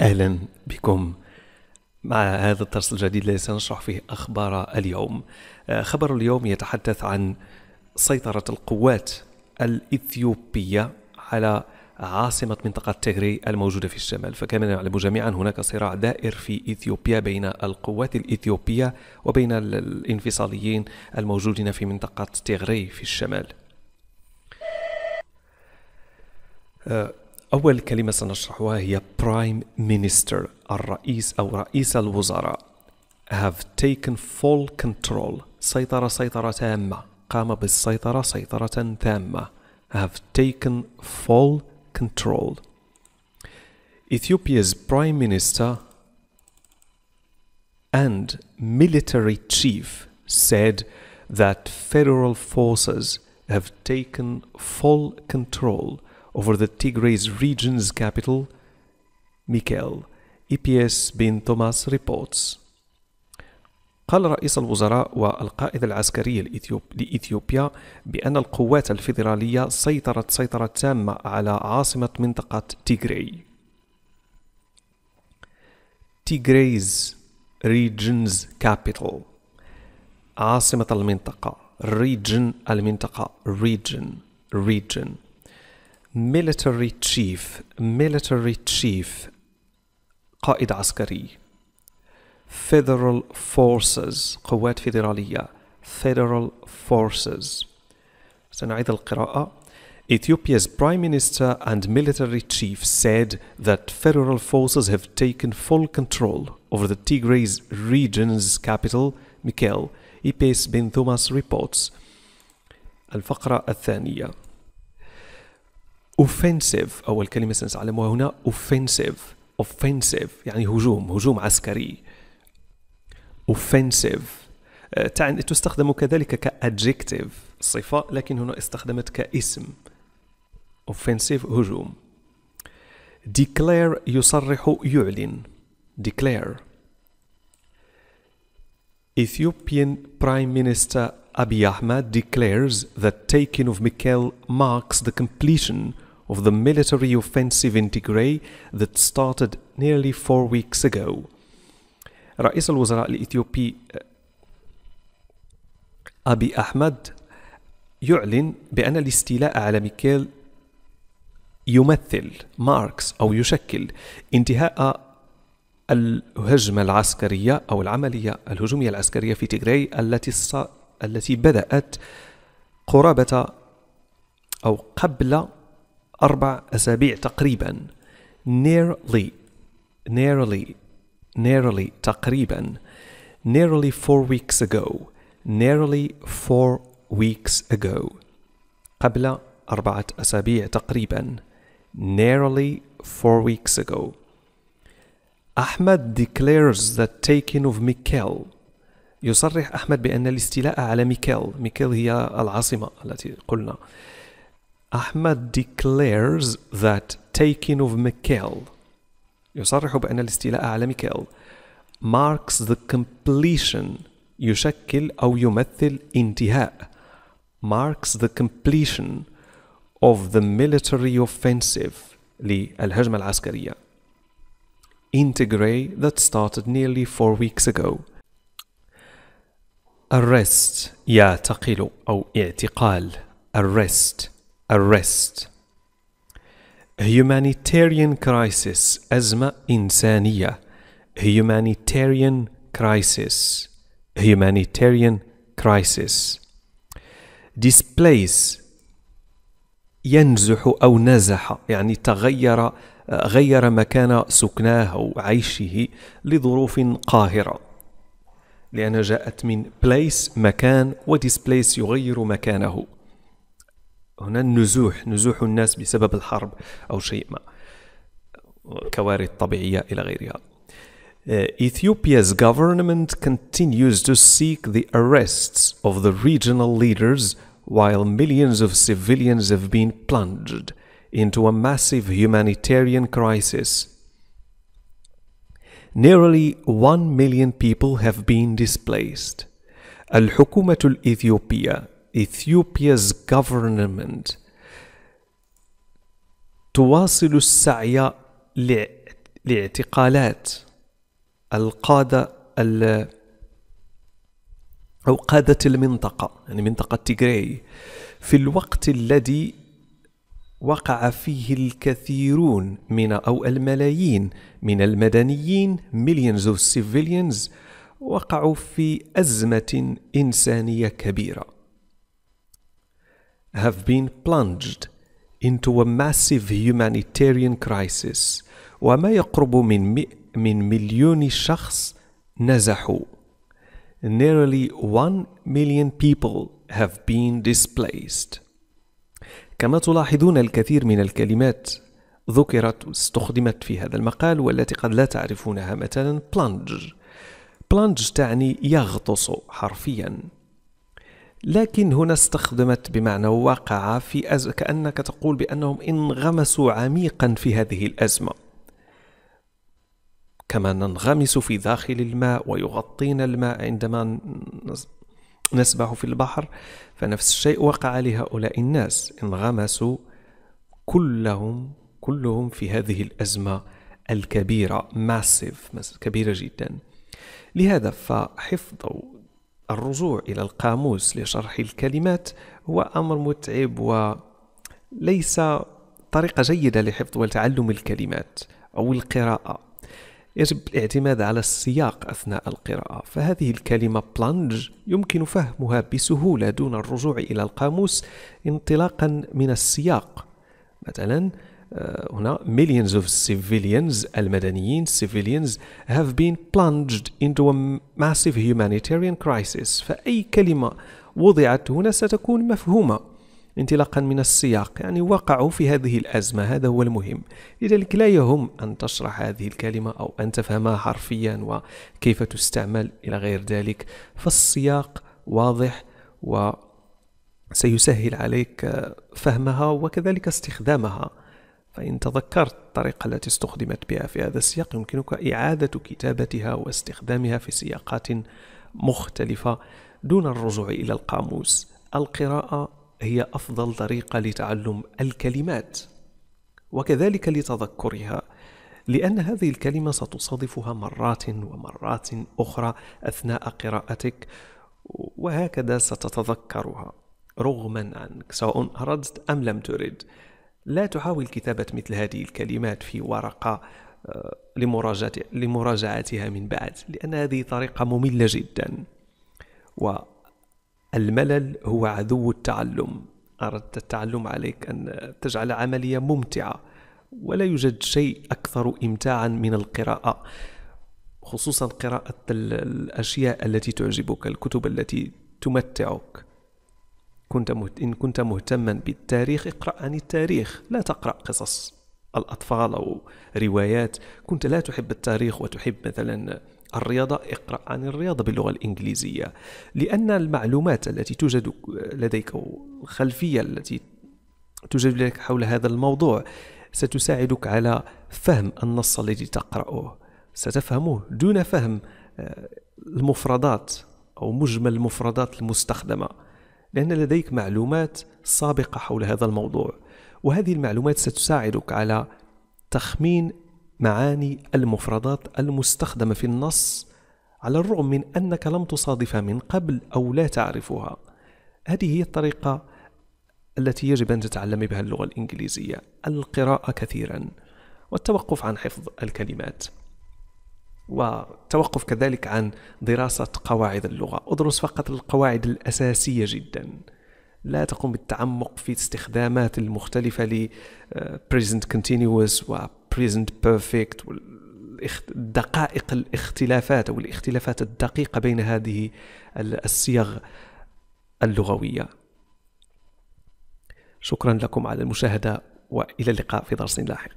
اهلا بكم مع هذا الدرس الجديد الذي سنشرح فيه اخبار اليوم. آه، خبر اليوم يتحدث عن سيطرة القوات الاثيوبية على عاصمة منطقة تيغري الموجودة في الشمال فكما نعلم جميعا هناك صراع دائر في إثيوبيا بين القوات الإثيوبية وبين الانفصاليين الموجودين في منطقة تيغري في الشمال آه، أول كلمة سنشرحها هي prime minister الرئيس أو رئيس الوزراء have taken full control سيطرة سيطرة تامة قام بالسيطرة سيطرة تامة have taken full control Ethiopia's prime minister and military chief said that federal forces have taken full control over the Tigray's region's capital, ميكال EPS بن Thomas reports. توماس قال رئيس الوزراء والقائد العسكري لإثيوبيا بأن القوات الفيدرالية سيطرت سيطرة تامة على عاصمة منطقة تيغراي تيغريز ريجنز كابيتال عاصمة المنطقة ريجن المنطقة ريجن ريجن military chief military chief قائد عسكري federal forces قوات فيدرالية federal forces سنعيد القراءة Ethiopia's prime minister and military chief said that federal forces have taken full control over the Tigray region's capital Mikel. Ipes Bintumas Thomas reports الفقرة الثانية اوفنسيف اول كلمه سنتعلمها هنا اوفنسيف اوفنسيف يعني هجوم هجوم عسكري اوفنسيف آه، تعني تستخدم كذلك كادجكتيف صفه لكن هنا استخدمت كاسم اوفنسيف هجوم declare يصرح يعلن declare Ethiopian Prime Minister Abiy Ahmed declares that taking of Mikel marks the completion of the military offensive in Tigray that started nearly four weeks ago. رئيس الوزراء الإثيوبي آه، أبي أحمد يعلن بأن الاستيلاء على ميكيل يمثل ماركس أو يشكل انتهاء الهجمة العسكرية أو العملية الهجومية العسكرية في تيغراي التي التي بدأت قرابة أو قبل أربع أسابيع تقريبا nearly nearly nearly تقريبا nearly four weeks ago nearly four weeks ago قبل أربعة أسابيع تقريبا nearly four weeks ago أحمد declares the taking of Mikel يصرح أحمد بأن الاستيلاء على ميكيل ميكيل هي العاصمة التي قلنا Ahmad declares that taking of Mikkel, يصرح بأن الاستيلاء على ميكيل, marks the completion يشكل أو يمثل انتهاء marks the completion of the military offensive للهجمة العسكرية Integre that started nearly four weeks ago arrest يعتقل أو اعتقال arrest arrest. humanitarian crisis أزمة إنسانية humanitarian crisis humanitarian crisis displace ينزح أو نزح يعني تغير غير مكان سكناه أو عيشه لظروف قاهرة لأن جاءت من place مكان displace يغير مكانه هنا النزوح نزوح الناس بسبب الحرب أو شيء ما كوارث طبيعية إلى غيرها Ethiopia's government continues to seek the arrests of the regional leaders while millions of civilians have been plunged into a massive humanitarian crisis. Nearly one million people have been displaced. الحكومة الإثيوبية Ethiopia's government تواصل السعي لاعتقالات القادة أو قادة المنطقة يعني منطقة تيغراي في الوقت الذي وقع فيه الكثيرون من أو الملايين من المدنيين millions of civilians وقعوا في أزمة إنسانية كبيرة have been plunged into a massive humanitarian crisis وما يقرب من من مليون شخص نزحوا nearly 1 million people have been displaced كما تلاحظون الكثير من الكلمات ذكرت استخدمت في هذا المقال والتي قد لا تعرفونها مثلا plunge plunge تعني يغطس حرفيا لكن هنا استخدمت بمعنى وقع في أز... كأنك تقول بأنهم انغمسوا عميقا في هذه الأزمة كما ننغمس في داخل الماء ويغطينا الماء عندما نسبح في البحر فنفس الشيء وقع لهؤلاء الناس انغمسوا كلهم كلهم في هذه الأزمة الكبيرة ماسيف كبيرة جدا لهذا فحفظوا الرجوع إلى القاموس لشرح الكلمات هو أمر متعب وليس طريقة جيدة لحفظ وتعلم الكلمات أو القراءة يجب الاعتماد على السياق أثناء القراءة فهذه الكلمة بلانج يمكن فهمها بسهولة دون الرجوع إلى القاموس انطلاقا من السياق مثلا آه، هنا millions of civilians المدنيين civilians have been plunged into a massive humanitarian crisis فأي كلمة وضعت هنا ستكون مفهومة انطلاقا من السياق يعني وقعوا في هذه الأزمة هذا هو المهم لذلك لا يهم أن تشرح هذه الكلمة أو أن تفهمها حرفيا وكيف تستعمل إلى غير ذلك فالسياق واضح وسيسهل عليك آه، فهمها وكذلك استخدامها فإن تذكرت الطريقة التي استخدمت بها في هذا السياق يمكنك إعادة كتابتها واستخدامها في سياقات مختلفة دون الرجوع إلى القاموس القراءة هي أفضل طريقة لتعلم الكلمات وكذلك لتذكرها لأن هذه الكلمة ستصادفها مرات ومرات أخرى أثناء قراءتك وهكذا ستتذكرها رغما عنك سواء أردت أم لم ترد لا تحاول كتابة مثل هذه الكلمات في ورقة آه، لمراجعتها من بعد لأن هذه طريقة مملة جدا والملل هو عدو التعلم أردت التعلم عليك أن تجعل عملية ممتعة ولا يوجد شيء أكثر إمتاعا من القراءة خصوصا قراءة الأشياء التي تعجبك الكتب التي تمتعك كنت مهت... إن كنت مهتما بالتاريخ اقرأ عن التاريخ لا تقرأ قصص الأطفال أو روايات كنت لا تحب التاريخ وتحب مثلا الرياضة اقرأ عن الرياضة باللغة الإنجليزية لأن المعلومات التي توجد لديك أو الخلفية التي توجد لك حول هذا الموضوع ستساعدك على فهم النص الذي تقرأه ستفهمه دون فهم آه، المفردات أو مجمل المفردات المستخدمة لأن لديك معلومات سابقة حول هذا الموضوع وهذه المعلومات ستساعدك على تخمين معاني المفردات المستخدمة في النص على الرغم من أنك لم تصادفها من قبل أو لا تعرفها هذه هي الطريقة التي يجب أن تتعلم بها اللغة الإنجليزية القراءة كثيرا والتوقف عن حفظ الكلمات وتوقف كذلك عن دراسة قواعد اللغة ادرس فقط القواعد الأساسية جدا لا تقوم بالتعمق في استخدامات المختلفة ل آه، present continuous و present perfect دقائق الاختلافات أو الاختلافات الدقيقة بين هذه الصيغ اللغوية شكرا لكم على المشاهدة وإلى اللقاء في درس لاحق